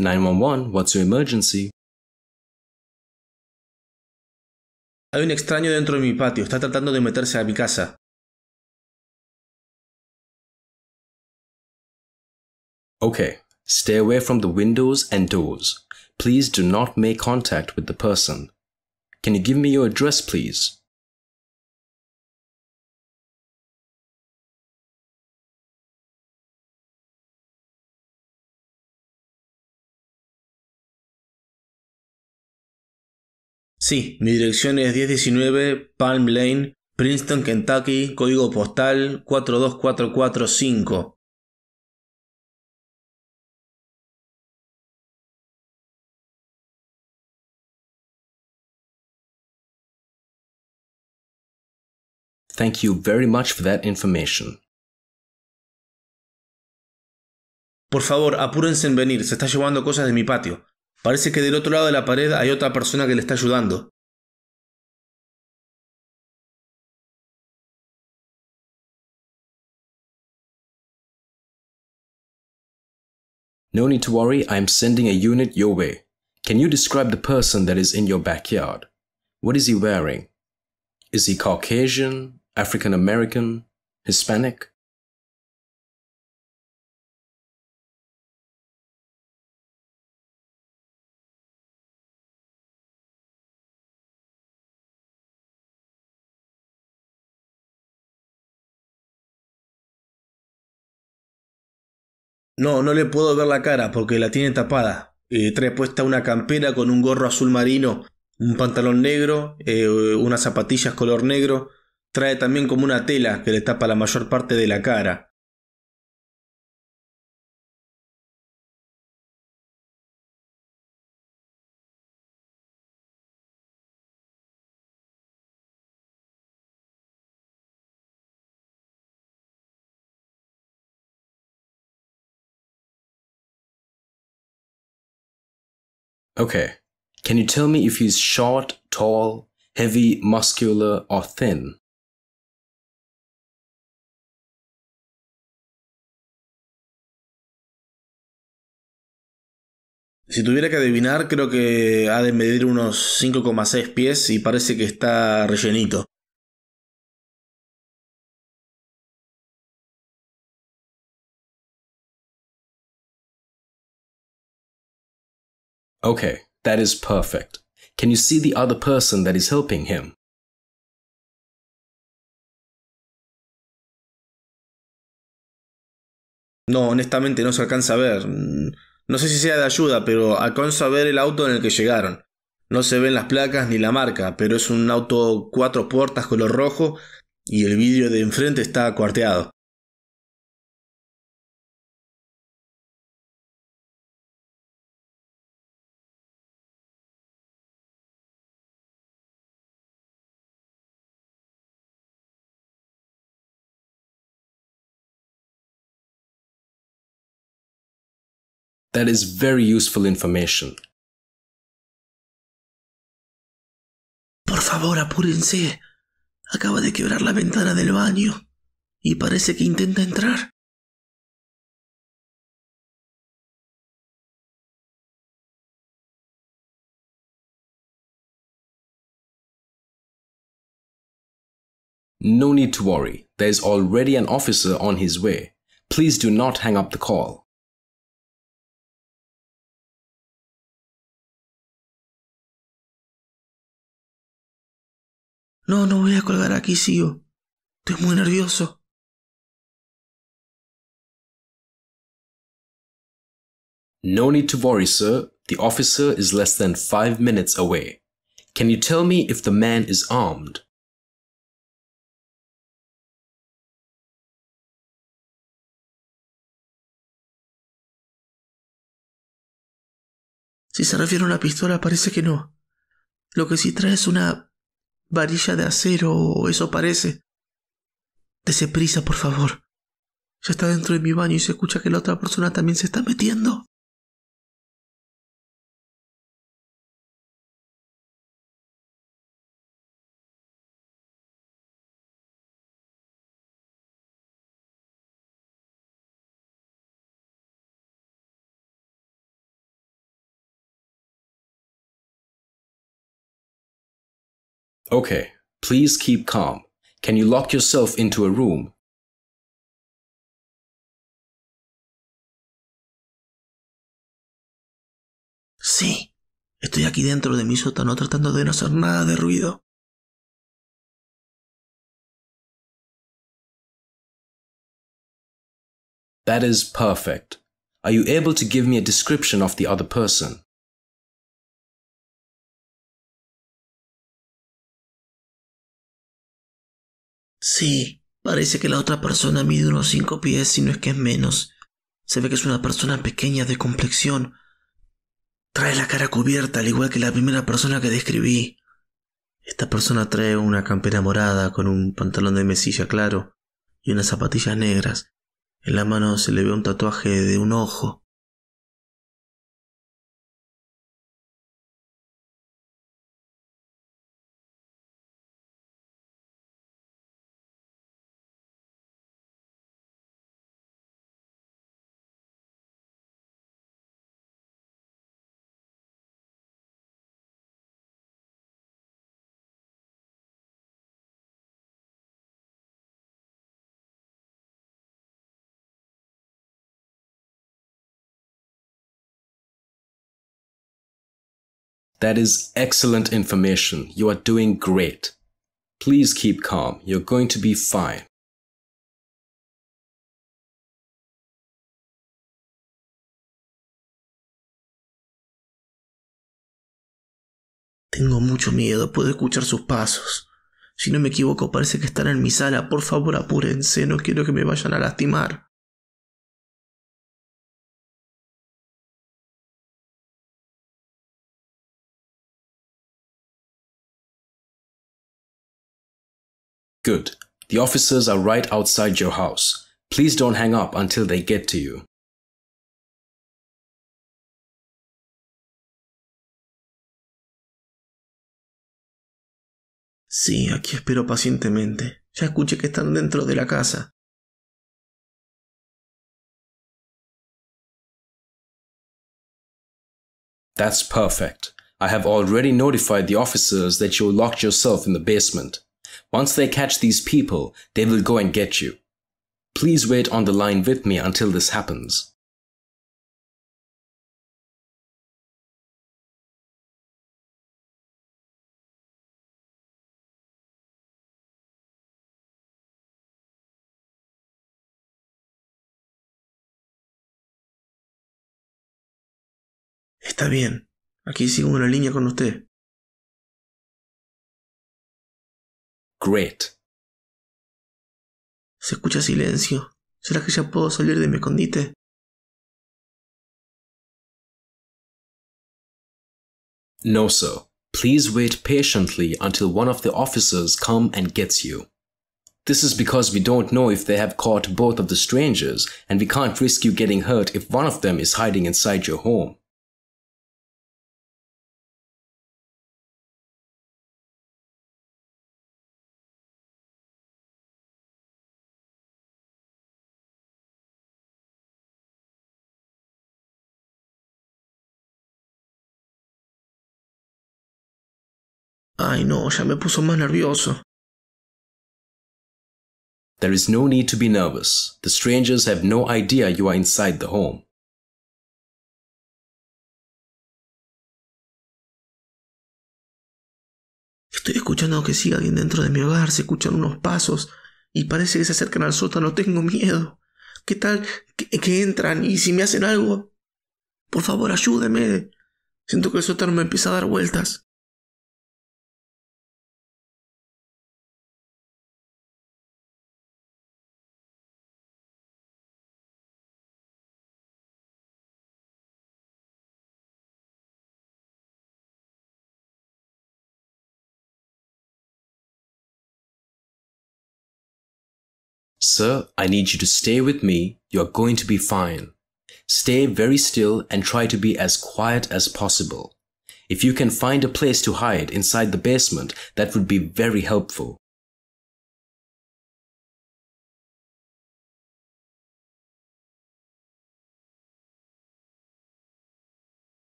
911, what's your emergency? Hay un extraño dentro de mi patio, está tratando de meterse a mi casa. Okay, stay away from the windows and doors. Please do not make contact with the person. Can you give me your address, please? Sí, mi dirección es 1019 Palm Lane, Princeton, Kentucky, código postal 42445. Thank you very much for that information. Por favor, apúrense en venir, se está llevando cosas de mi patio. Parece que del otro lado de la pared hay otra persona que le está ayudando. No need to worry, I'm sending a unit your way. Can you describe the person that is in your backyard? What is he wearing? Is he Caucasian, African American, Hispanic? No, no le puedo ver la cara porque la tiene tapada. Eh, trae puesta una campera con un gorro azul marino, un pantalón negro, eh, unas zapatillas color negro. Trae también como una tela que le tapa la mayor parte de la cara. Okay. Can you tell me if he's short, tall, heavy, muscular, or thin? Si tuviera que adivinar, creo que ha de medir unos 5,6 pies y parece que está rellenito. Okay, that is perfect. Can you see the other person that is helping him? No, honestamente no se alcanza a ver. No sé si sea de ayuda, pero alcanzo a ver el auto en el que llegaron. No se ven las placas ni la marca, pero es un auto cuatro puertas color rojo y el vidrio de enfrente está cuarteado. That is very useful information. Por favor, apúrense. Acaba de quebrar la ventana del baño y parece que intenta entrar. No need to worry. There is already an officer on his way. Please do not hang up the call. No, no voy a colgar aquí, Sio. Estoy muy nervioso. No need to worry, sir. The officer is less than five minutes away. Can you tell me if the man is armed? Si se refiere a una pistola, parece que no. Lo que sí trae es una varilla de acero, o eso parece. Dese prisa, por favor. Ya está dentro de mi baño y se escucha que la otra persona también se está metiendo. Okay, please keep calm. Can you lock yourself into a room? Sí, estoy aquí dentro de mi sótano tratando de no hacer nada de ruido. That is perfect. Are you able to give me a description of the other person? Sí, parece que la otra persona mide unos cinco pies, si no es que es menos. Se ve que es una persona pequeña de complexión. Trae la cara cubierta, al igual que la primera persona que describí. Esta persona trae una campera morada con un pantalón de mesilla claro y unas zapatillas negras. En la mano se le ve un tatuaje de un ojo. That is excellent information. You are doing great. Please keep calm. You're going to be fine. Tengo mucho miedo, puedo escuchar sus pasos. Si no me equivoco, parece que están en mi sala. Por favor, apúrense, no quiero que me vayan a lastimar. Good. The officers are right outside your house. Please don't hang up until they get to you. Sí, aquí espero pacientemente. Ya escuché que están dentro de la casa. That's perfect. I have already notified the officers that you locked yourself in the basement. Once they catch these people, they will go and get you. Please wait on the line with me until this happens. Está bien. Aquí sigo una línea con usted. Great. Se escucha silencio. ¿Será que ya puedo salir de mi escondite? No, sir. Please wait patiently until one of the officers come and gets you. This is because we don't know if they have caught both of the strangers, and we can't risk you getting hurt if one of them is hiding inside your home. Ay, no, ya me puso más nervioso. There is no need to be nervous. The strangers have no idea you are inside the home. Estoy escuchando que siga alguien dentro de mi hogar, se escuchan unos pasos y parece que se acercan al sótano. Tengo miedo. ¿Qué tal que entran y si me hacen algo? Por favor, ayúdeme. Siento que el sótano me empieza a dar vueltas. Sir, I need you to stay with me. You're going to be fine. Stay very still and try to be as quiet as possible. If you can find a place to hide inside the basement, that would be very helpful.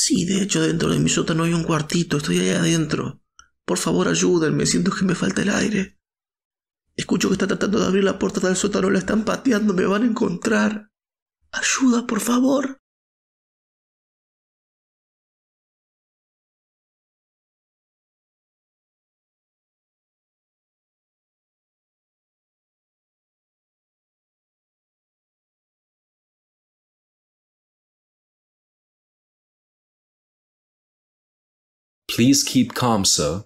Sí, de hecho dentro de mi sótano hay un cuartito, estoy ahí adentro. Por favor, ayúdenme, siento que me falta el aire. Escucho que está tratando de abrir la puerta del sótano, la están pateando, me van a encontrar. Ayuda, por favor. Please keep calm, sir.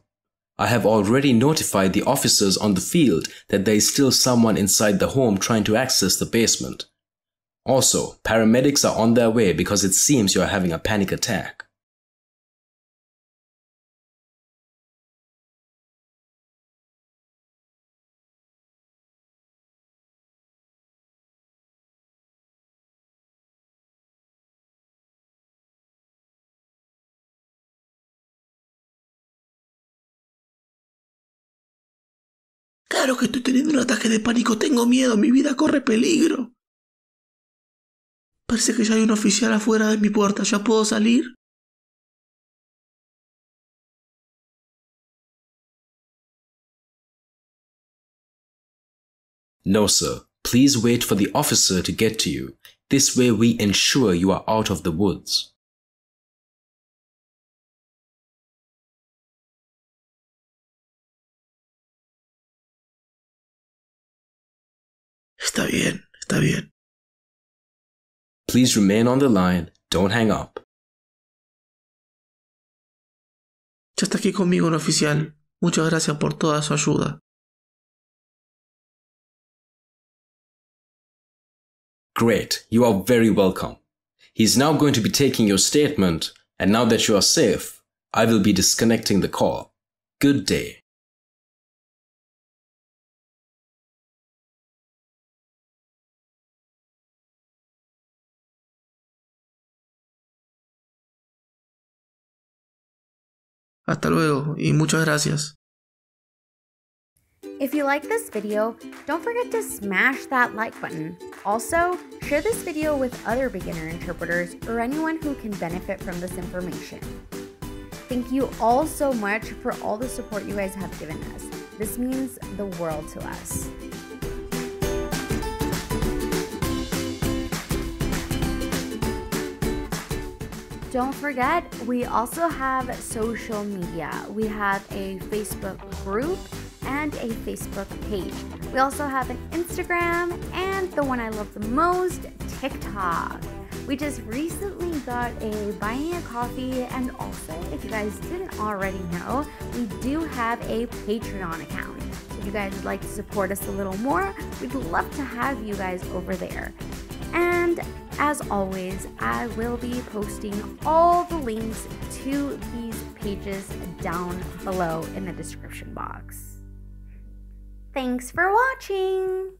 I have already notified the officers on the field that there is still someone inside the home trying to access the basement. Also, paramedics are on their way because it seems you are having a panic attack. Claro que estoy teniendo un ataque de pánico, tengo miedo, mi vida corre peligro. Parece que ya hay un oficial afuera de mi puerta, ¿ya puedo salir? No, sir. Please wait for the officer to get to you. This way we ensure you are out of the woods. Está bien, está bien. Please remain on the line. Don't hang up. Ya está aquí conmigo un oficial. Muchas gracias por toda su ayuda. Great. You are very welcome. He's now going to be taking your statement, and now that you are safe, I will be disconnecting the call. Good day. Hasta luego y muchas gracias. If you like this video, don't forget to smash that like button. Also, share this video with other beginner interpreters or anyone who can benefit from this information. Thank you all so much for all the support you guys have given us. This means the world to us. Don't forget, we also have social media. We have a Facebook group and a Facebook page. We also have an Instagram and the one I love the most, TikTok. We just recently got a buying a coffee, and also, if you guys didn't already know, we do have a Patreon account. if you guys would like to support us a little more, we'd love to have you guys over there. And as always, I will be posting all the links to these pages down below in the description box. Thanks for watching!